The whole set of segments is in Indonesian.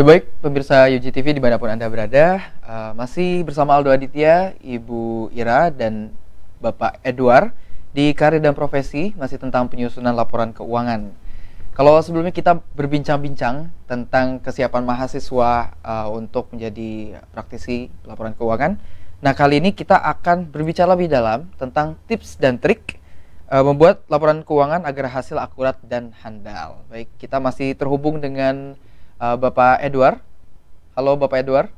Ya baik, pemirsa UGTV dimanapun Anda berada, uh, masih bersama Aldo Aditya, Ibu Ira, dan Bapak Edward di karir dan profesi masih tentang penyusunan laporan keuangan. Kalau sebelumnya kita berbincang-bincang tentang kesiapan mahasiswa uh, untuk menjadi praktisi laporan keuangan, nah kali ini kita akan berbicara lebih dalam tentang tips dan trik uh, membuat laporan keuangan agar hasil akurat dan handal. Baik, kita masih terhubung dengan uh, Bapak Edward. Halo Bapak Edward.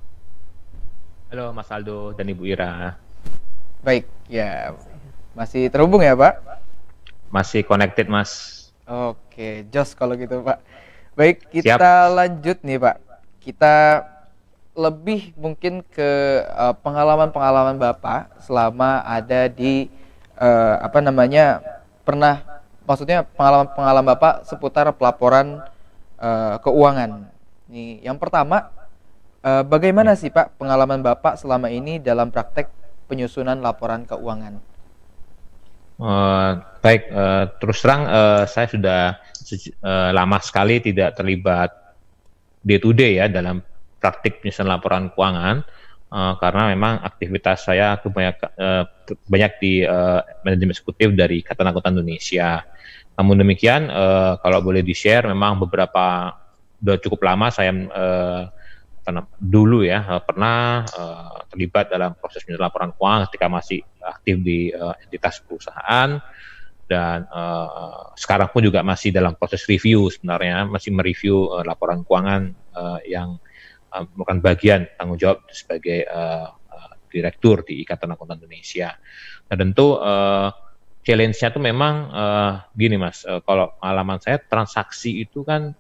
Halo Mas Aldo dan Ibu Ira. Baik, ya. Masih terhubung ya, Pak? Masih connected, Mas. Oke, jos kalau gitu, Pak. Baik, kita Siap. lanjut nih, Pak. Kita lebih mungkin ke eh, pengalaman-pengalaman uh, Bapak selama ada di uh, apa namanya? pernah maksudnya pengalaman-pengalaman Bapak seputar pelaporan uh, keuangan Nih, yang pertama, uh, bagaimana sih Pak pengalaman Bapak selama ini dalam praktek penyusunan laporan keuangan? Uh, baik, uh, terus terang uh, saya sudah uh, lama sekali tidak terlibat day to day ya dalam praktik penyusunan laporan keuangan uh, karena memang aktivitas saya banyak, uh, banyak di uh, manajemen eksekutif dari Ikatan Akuntan Indonesia. Namun demikian, uh, kalau boleh di-share, memang beberapa udah cukup lama saya uh, eh, pernah, dulu ya eh, pernah uh, terlibat dalam proses penyusunan laporan keuangan ketika masih aktif di uh, entitas perusahaan dan uh, sekarang pun juga masih dalam proses review sebenarnya masih mereview uh, laporan keuangan uh, yang uh, merupakan bagian tanggung jawab sebagai direktur di Ikatan Akuntan Indonesia. Nah tentu uh, challenge-nya itu memang uh, gini mas, uh, kalau pengalaman saya transaksi itu kan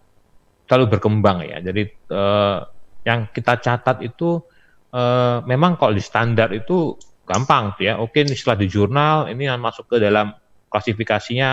selalu berkembang ya. Jadi uh, yang kita catat itu uh, memang kalau di standar itu gampang ya. Oke, ini setelah di jurnal ini yang masuk ke dalam klasifikasinya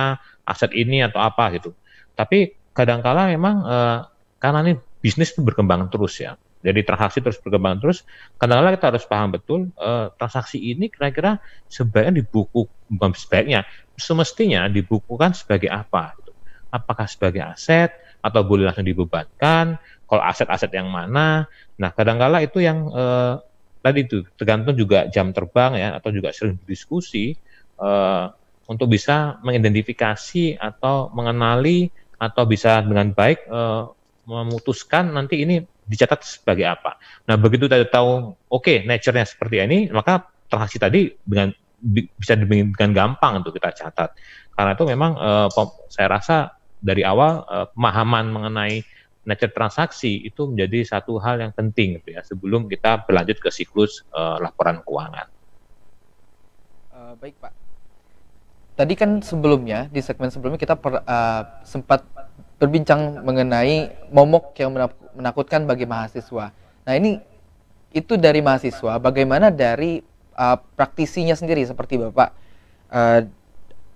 aset ini atau apa gitu. Tapi kadangkala memang uh, karena ini bisnis itu berkembang terus ya. Jadi transaksi terus berkembang terus. kadangkala kita harus paham betul uh, transaksi ini kira-kira sebaiknya dibuku sebaiknya semestinya dibukukan sebagai apa? Gitu. Apakah sebagai aset? atau boleh langsung dibebankan, kalau aset-aset yang mana. Nah, kadangkala itu yang eh, tadi itu tergantung juga jam terbang ya atau juga sering diskusi eh, untuk bisa mengidentifikasi atau mengenali atau bisa dengan baik eh, memutuskan nanti ini dicatat sebagai apa. Nah, begitu tadi tahu oke okay, nature-nya seperti ini, maka transaksi tadi dengan bisa dengan gampang untuk kita catat. Karena itu memang eh, saya rasa dari awal uh, pemahaman mengenai nature transaksi itu menjadi satu hal yang penting gitu ya sebelum kita berlanjut ke siklus uh, laporan keuangan. Uh, baik Pak. Tadi kan sebelumnya di segmen sebelumnya kita per, uh, sempat berbincang mengenai momok yang menakutkan bagi mahasiswa. Nah ini itu dari mahasiswa. Bagaimana dari uh, praktisinya sendiri seperti Bapak? Uh,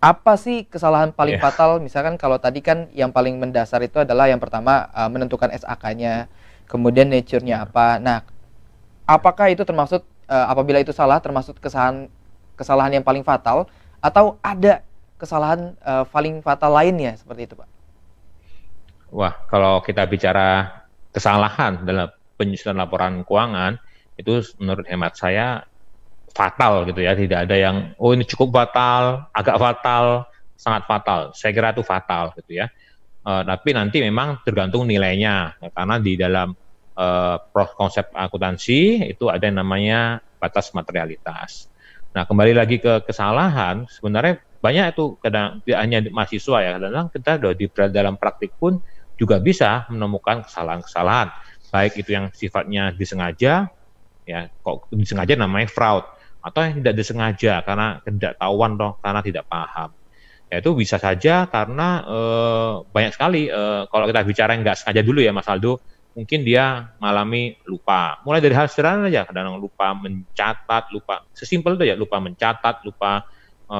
apa sih kesalahan paling yeah. fatal misalkan kalau tadi kan yang paling mendasar itu adalah yang pertama uh, menentukan SAK-nya kemudian nature-nya iya. apa nah apakah itu termasuk uh, eh, apabila itu salah termasuk kesalahan kesalahan yang paling fatal atau ada kesalahan uh, paling fatal lainnya seperti itu Pak Wah kalau kita bicara kesalahan dalam penyusunan laporan keuangan itu menurut hemat saya fatal gitu ya, tidak ada yang oh ini cukup fatal, agak fatal, sangat fatal. Saya kira itu fatal gitu ya. Uh, tapi nanti memang tergantung nilainya ya, karena di dalam uh, konsep akuntansi itu ada yang namanya batas materialitas. Nah kembali lagi ke kesalahan sebenarnya banyak itu kadang tidak hanya mahasiswa ya kadang kita di dalam praktik pun juga bisa menemukan kesalahan-kesalahan baik itu yang sifatnya disengaja ya kok disengaja namanya fraud atau yang tidak disengaja karena tidak tahuan toh karena tidak paham ya, itu bisa saja karena e, banyak sekali e, kalau kita bicara nggak sengaja dulu ya Mas Aldo mungkin dia mengalami lupa mulai dari hal sederhana aja kadang lupa mencatat lupa sesimpel itu ya lupa mencatat lupa e,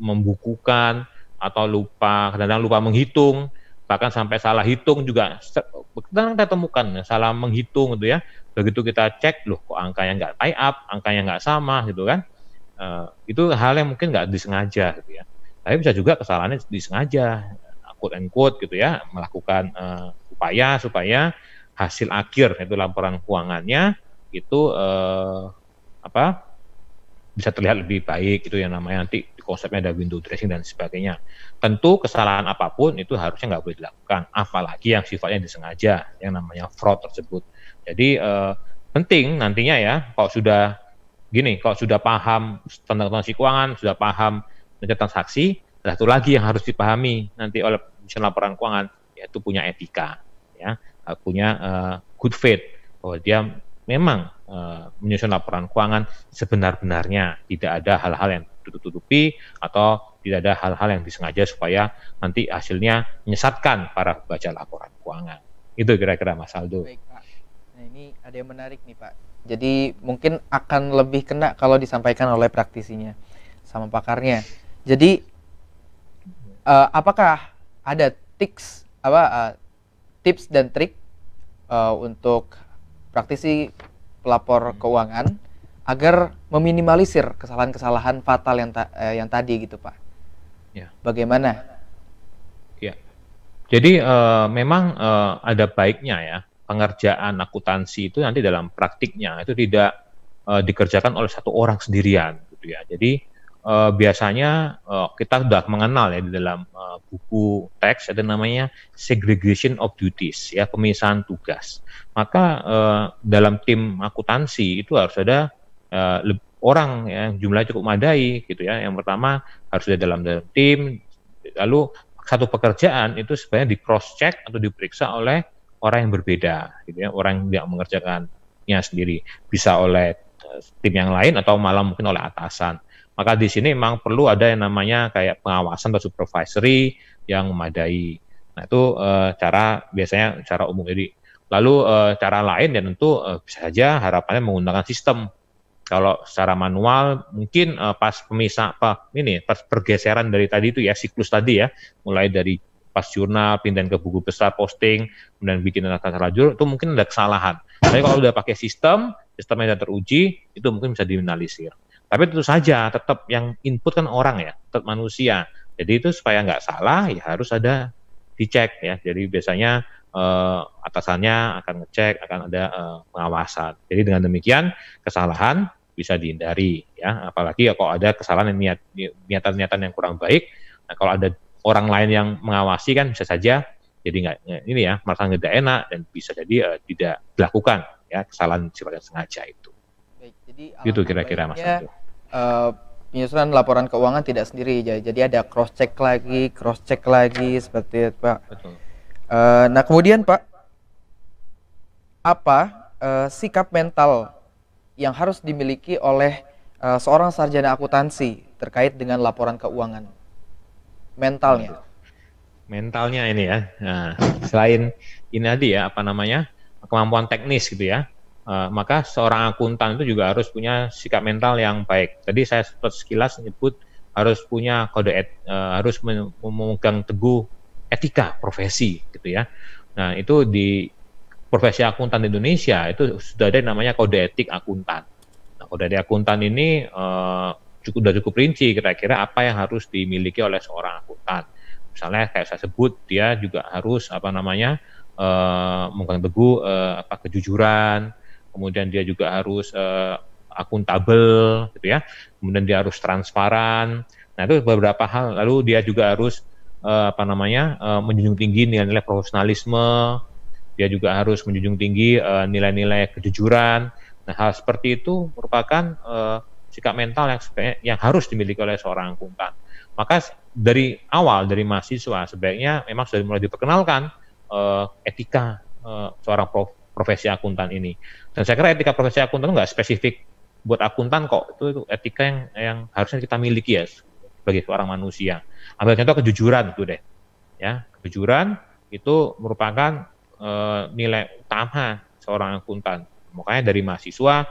membukukan atau lupa kadang-kadang lupa menghitung bahkan sampai salah hitung juga kita kan temukan salah menghitung gitu ya begitu kita cek loh kok angkanya nggak tie up angkanya nggak sama gitu kan e, itu hal yang mungkin nggak disengaja gitu ya tapi bisa juga kesalahannya disengaja quote and quote gitu ya melakukan e, eh, upaya supaya hasil akhir itu laporan keuangannya itu e, apa bisa terlihat lebih baik itu yang namanya nanti konsepnya ada window dressing dan sebagainya. Tentu kesalahan apapun itu harusnya nggak boleh dilakukan, apalagi yang sifatnya disengaja, yang namanya fraud tersebut. Jadi eh, penting nantinya ya, kalau sudah gini, kalau sudah paham tentang transaksi keuangan, sudah paham tentang transaksi, satu lagi yang harus dipahami nanti oleh misalnya Laporan Keuangan yaitu punya etika, ya eh, punya uh, good faith bahwa dia memang uh, menyusun laporan keuangan sebenar-benarnya tidak ada hal-hal yang ditutupi atau tidak ada hal-hal yang disengaja supaya nanti hasilnya menyesatkan para pembaca laporan keuangan. Itu kira-kira Mas Aldo. Baik, Pak. Nah, ini ada yang menarik nih, Pak. Jadi mungkin akan lebih kena kalau disampaikan oleh praktisinya sama pakarnya. Jadi uh, apakah ada tips apa uh, tips dan trik uh, untuk praktisi pelapor keuangan agar meminimalisir kesalahan-kesalahan fatal yang ta eh, yang tadi gitu Pak. Ya. Bagaimana? Ya. Jadi uh, memang uh, ada baiknya ya pengerjaan akuntansi itu nanti dalam praktiknya itu tidak uh, dikerjakan oleh satu orang sendirian gitu ya. Jadi uh, biasanya uh, kita sudah mengenal ya di dalam uh, buku teks ada namanya segregation of duties ya pemisahan tugas. Maka uh, dalam tim akuntansi itu harus ada uh, orang ya jumlah cukup madai gitu ya. Yang pertama harus ada dalam dalam tim, lalu satu pekerjaan itu sebenarnya di cross check atau diperiksa oleh orang yang berbeda gitu ya, orang yang tidak mengerjakannya sendiri, bisa oleh eh, tim yang lain atau malah mungkin oleh atasan. Maka di sini memang perlu ada yang namanya kayak pengawasan atau supervisory yang memadai. Nah itu e, cara biasanya cara umum. Jadi lalu e, cara lain dan ya tentu e, bisa saja harapannya menggunakan sistem kalau secara manual mungkin uh, pas pemisah apa ini pas pergeseran dari tadi itu ya siklus tadi ya, mulai dari pas jurnal pindah ke buku besar posting kemudian bikin tata cara jurnal itu mungkin ada kesalahan. Tapi kalau udah pakai sistem, sistemnya sudah teruji, itu mungkin bisa diminimalisir. Tapi tentu saja tetap yang input kan orang ya, tetap manusia. Jadi itu supaya nggak salah ya harus ada dicek ya. Jadi biasanya Uh, atasannya akan ngecek, akan ada uh, pengawasan. Jadi dengan demikian kesalahan bisa dihindari ya apalagi ya kalau ada kesalahan niat niatan-niatan yang kurang baik nah kalau ada orang lain yang mengawasi kan bisa saja jadi nggak ini ya merasa tidak enak dan bisa jadi uh, tidak dilakukan ya kesalahan sifatnya sengaja itu baik jadi gitu kira-kira mas ya, uh, penyusunan laporan keuangan tidak sendiri jadi ada cross check lagi cross check lagi seperti itu pak Betul. Uh, nah kemudian pak apa uh, sikap mental yang harus dimiliki oleh uh, seorang sarjana akuntansi terkait dengan laporan keuangan? Mentalnya. Mentalnya ini ya. Nah, selain ini tadi ya, apa namanya? kemampuan teknis gitu ya. Uh, maka seorang akuntan itu juga harus punya sikap mental yang baik. Tadi saya sempat sekilas menyebut harus punya kode et, uh, harus memegang teguh etika profesi gitu ya. Nah, itu di profesi akuntan di Indonesia itu sudah ada yang namanya kode etik akuntan. Nah, kode etik akuntan ini uh, cukup sudah cukup rinci kira-kira apa yang harus dimiliki oleh seorang akuntan. Misalnya kayak saya sebut dia juga harus apa namanya uh, eh, mungkin teguh uh, apa kejujuran, kemudian dia juga harus uh, akuntabel gitu ya. Kemudian dia harus transparan. Nah, itu beberapa hal. Lalu dia juga harus uh, apa namanya? Uh, menjunjung tinggi nilai-nilai profesionalisme, dia juga harus menjunjung tinggi eh, nilai-nilai uh, kejujuran. Nah, hal seperti itu merupakan uh, sikap mental yang yang harus dimiliki oleh seorang akuntan. Maka dari awal dari mahasiswa sebaiknya memang sudah mulai diperkenalkan uh, etika uh, seorang prof, profesi akuntan ini. Dan saya kira etika profesi akuntan itu nggak spesifik buat akuntan kok. Itu, itu etika yang yang harusnya kita miliki ya sebagai seorang manusia. Ambil contoh kejujuran itu deh. Ya, kejujuran itu merupakan uh, nilai utama seorang akuntan. Makanya dari mahasiswa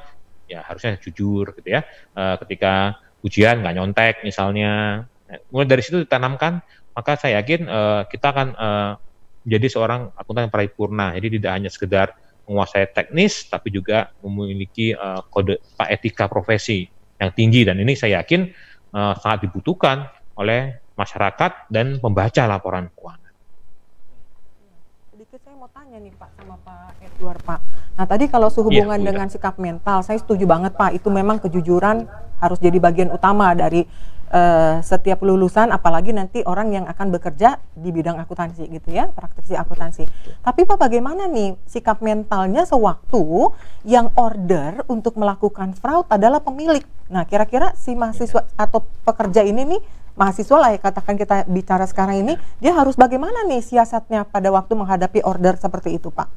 ya harusnya jujur gitu ya. Uh, ketika ujian nggak nyontek misalnya. Nah, mulai dari situ ditanamkan, maka saya yakin uh, kita akan uh, menjadi seorang akuntan yang paripurna. Jadi tidak hanya sekedar menguasai teknis, tapi juga memiliki uh, kode etika profesi yang tinggi. Dan ini saya yakin uh, sangat dibutuhkan oleh masyarakat dan pembaca laporan keuangan tanya nih Pak sama Pak Edward Pak. Nah tadi kalau sehubungan ya, dengan sikap mental, saya setuju banget Pak. Itu memang kejujuran harus jadi bagian utama dari uh, setiap lulusan, apalagi nanti orang yang akan bekerja di bidang akuntansi gitu ya, praktisi akuntansi. Tapi Pak bagaimana nih sikap mentalnya sewaktu yang order untuk melakukan fraud adalah pemilik. Nah kira-kira si mahasiswa iya. atau pekerja ini nih mahasiswa lah ya, katakan kita bicara sekarang ini ya. dia harus bagaimana nih siasatnya pada waktu menghadapi order seperti itu Pak?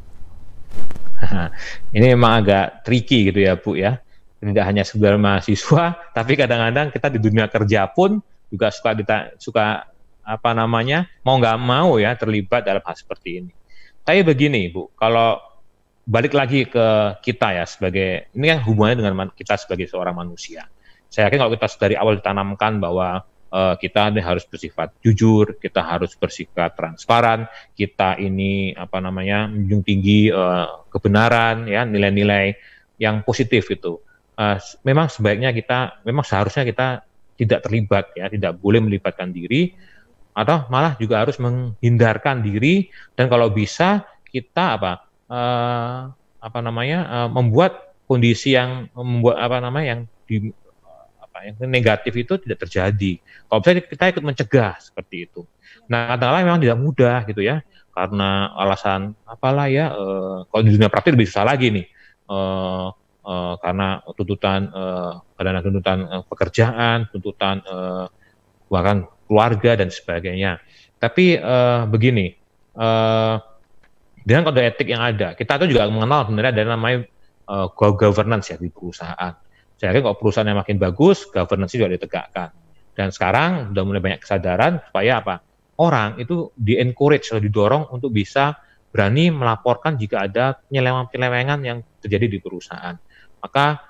ini memang agak tricky gitu ya Bu ya. Tidak hanya sekedar mahasiswa, tapi kadang-kadang kita di dunia kerja pun juga suka kita suka apa namanya mau nggak mau ya terlibat dalam hal seperti ini. Tapi begini Bu, kalau balik lagi ke kita ya sebagai ini kan hubungannya dengan kita sebagai seorang manusia. Saya yakin kalau kita dari awal ditanamkan bahwa uh, kita harus bersifat jujur, kita harus bersikap transparan, kita ini apa namanya menjunjung tinggi uh, kebenaran, ya nilai-nilai yang positif itu. Uh, memang sebaiknya kita, memang seharusnya kita tidak terlibat ya, tidak boleh melibatkan diri atau malah juga harus menghindarkan diri dan kalau bisa kita apa uh, apa namanya uh, membuat kondisi yang membuat apa namanya yang di, Nah, yang negatif itu tidak terjadi. Kalau bisa kita ikut mencegah seperti itu. Nah, kadang-kadang memang tidak mudah gitu ya, karena alasan apalah ya. E, kalau di dunia praktik lebih susah lagi nih, e, e, karena tuntutan karena tuntutan pekerjaan, tuntutan bahkan keluarga dan sebagainya. Tapi begini, dengan kode etik yang ada, kita tuh juga mengenal sebenarnya ada namanya uh, governance ya di perusahaan. Saya yakin kalau perusahaan yang makin bagus, governance juga ditegakkan. Dan sekarang sudah mulai banyak kesadaran supaya apa? Orang itu di-encourage atau didorong untuk bisa berani melaporkan jika ada penyelewengan-penyelewengan yang terjadi di perusahaan. Maka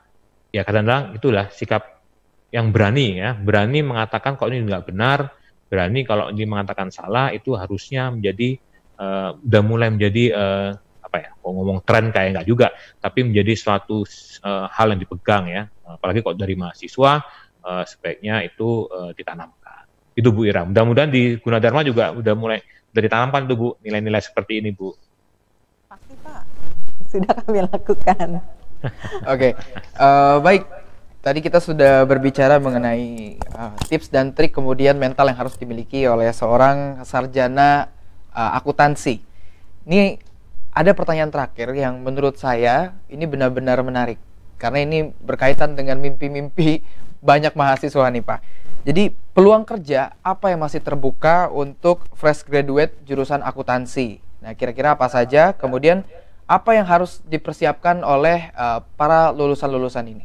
ya kadang-kadang itulah sikap yang berani ya, berani mengatakan kalau ini nggak benar, berani kalau ini mengatakan salah itu harusnya menjadi uh, eh, udah mulai menjadi uh, apa ya kalau ngomong tren kayak enggak juga tapi menjadi suatu uh, hal yang dipegang ya apalagi kalau dari mahasiswa uh, sebaiknya itu uh, ditanamkan itu Bu Ira mudah-mudahan di Gunadarma juga udah mulai dari ditanamkan tuh Bu nilai-nilai seperti ini Bu pasti Pak sudah kami lakukan oke okay. uh, baik tadi kita sudah berbicara mengenai uh, tips dan trik kemudian mental yang harus dimiliki oleh seorang sarjana uh, akuntansi. Ini ada pertanyaan terakhir yang menurut saya ini benar-benar menarik karena ini berkaitan dengan mimpi-mimpi banyak mahasiswa nih Pak. Jadi peluang kerja apa yang masih terbuka untuk fresh graduate jurusan akuntansi? Nah, kira-kira apa saja? Kemudian apa yang harus dipersiapkan oleh uh, para lulusan-lulusan ini?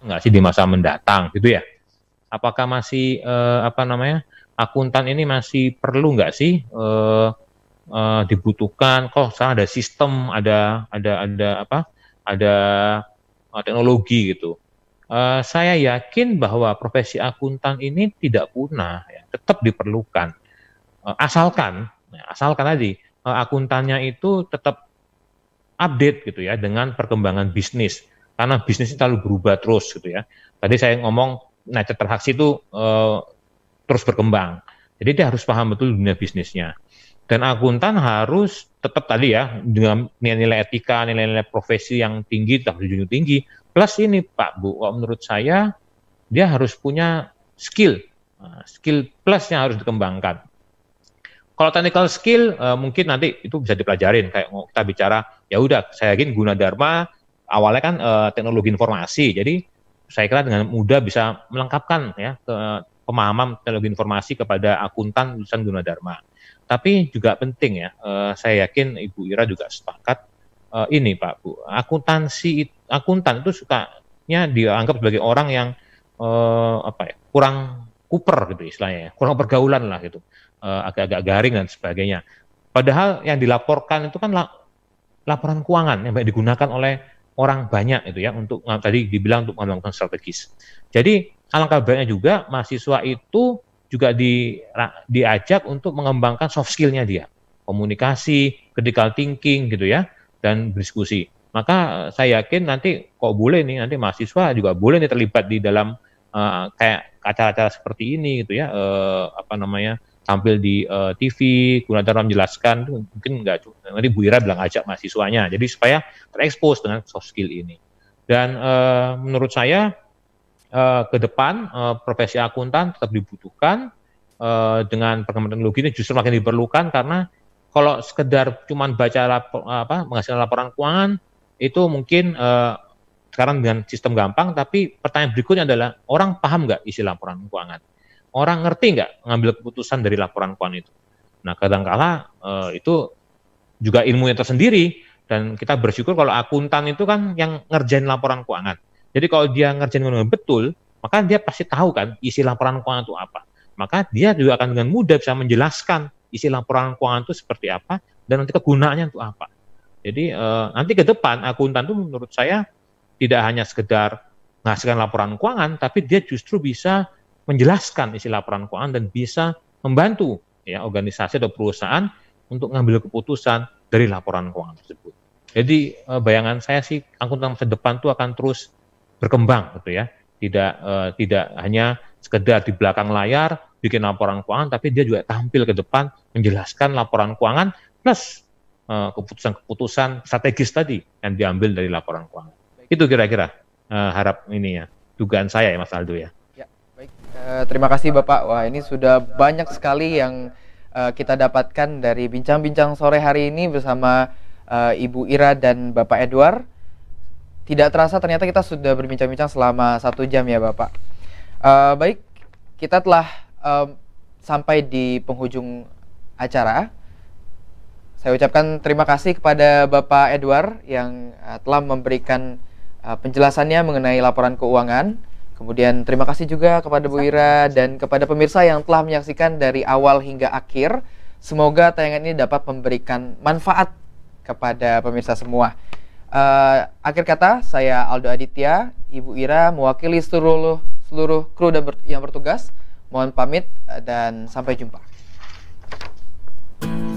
Enggak sih di masa mendatang gitu ya. Apakah masih uh, apa namanya? akuntan ini masih perlu nggak sih uh, uh, dibutuhkan? Kok salah ada sistem, ada ada ada apa? Ada uh, teknologi gitu. Uh, saya yakin bahwa profesi akuntan ini tidak punah, ya, tetap diperlukan. Uh, asalkan, ya, asalkan tadi uh, akuntannya itu tetap update gitu ya dengan perkembangan bisnis karena bisnis itu terlalu berubah terus gitu ya. Tadi saya ngomong nah transaksi itu uh, terus berkembang. Jadi dia harus paham betul dunia bisnisnya. Dan akuntan harus tetap tadi ya dengan nilai-nilai etika, nilai-nilai profesi yang tinggi, tetap dijunjung tinggi. Plus ini Pak Bu, kalau menurut saya dia harus punya skill, nah, skill plusnya harus dikembangkan. Kalau technical skill eh, mungkin nanti itu bisa dipelajarin kayak kita bicara ya udah saya yakin guna dharma awalnya kan eh, teknologi informasi jadi saya kira dengan mudah bisa melengkapkan ya pemahaman teknologi informasi kepada akuntan lulusan Gunadarma. Tapi juga penting ya, eh, saya yakin Ibu Ira juga sepakat eh, ini Pak Bu, akuntansi akuntan itu sukanya dianggap sebagai orang yang eh, apa ya, kurang kuper gitu istilahnya, ya, kurang pergaulan lah gitu, agak-agak garing dan sebagainya. Padahal yang dilaporkan itu kan laporan keuangan yang digunakan oleh orang banyak itu ya untuk tadi dibilang untuk melakukan strategis. Jadi alangkah baiknya juga mahasiswa itu juga di, diajak untuk mengembangkan soft skillnya dia, komunikasi, critical thinking gitu ya, dan berdiskusi. Maka eh, saya yakin nanti kok boleh nih nanti mahasiswa juga boleh nih terlibat di dalam uh, kayak acara-acara seperti ini gitu ya, uh, apa namanya tampil di uh, TV, kemudian dalam menjelaskan mungkin nggak nanti Bu Ira bilang ajak mahasiswanya, jadi supaya terekspos dengan soft skill ini. Dan uh, menurut saya uh, ke depan uh, profesi akuntan tetap dibutuhkan uh, dengan perkembangan teknologi ini justru makin diperlukan karena kalau sekedar cuman baca lapor, apa menghasilkan laporan keuangan itu mungkin uh, sekarang dengan sistem gampang tapi pertanyaan berikutnya adalah orang paham nggak isi laporan keuangan orang ngerti nggak mengambil keputusan dari laporan keuangan itu nah kadangkala uh, itu juga ilmunya tersendiri dan kita bersyukur kalau akuntan itu kan yang ngerjain laporan keuangan jadi kalau dia ngerjain dengan betul, maka dia pasti tahu kan isi laporan keuangan itu apa. Maka dia juga akan dengan mudah bisa menjelaskan isi laporan keuangan itu seperti apa dan nanti kegunaannya untuk apa. Jadi eh, nanti ke depan akuntan itu menurut saya tidak hanya sekedar menghasilkan laporan keuangan, tapi dia justru bisa menjelaskan isi laporan keuangan dan bisa membantu ya organisasi atau perusahaan untuk mengambil keputusan dari laporan keuangan tersebut. Jadi eh, bayangan saya sih akuntan masa depan itu akan terus berkembang gitu ya. Tidak uh, tidak hanya sekedar di belakang layar bikin laporan keuangan tapi dia juga tampil ke depan menjelaskan laporan keuangan plus keputusan eh, keputusan-keputusan strategis tadi yang diambil dari laporan keuangan. Itu kira-kira uh, harap ini ya dugaan saya ya Mas Aldo ya. Ya, baik. Uh, terima kasih Bapak. Wah, ini sudah banyak sekali yang uh, kita dapatkan dari bincang-bincang sore hari ini bersama uh, Ibu Ira dan Bapak Edward. Tidak terasa ternyata kita sudah berbincang-bincang selama satu jam ya Bapak. Uh, baik, kita telah um, sampai di penghujung acara. Saya ucapkan terima kasih kepada Bapak Edward yang uh, telah memberikan uh, penjelasannya mengenai laporan keuangan. Kemudian terima kasih juga kepada Bu Ira dan kepada pemirsa yang telah menyaksikan dari awal hingga akhir. Semoga tayangan ini dapat memberikan manfaat kepada pemirsa semua. Uh, akhir kata, saya Aldo Aditya, Ibu Ira mewakili seluruh seluruh kru dan ber, yang bertugas. Mohon pamit eh, dan sampai jumpa. thank you